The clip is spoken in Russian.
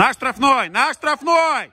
На штрафной! На штрафной!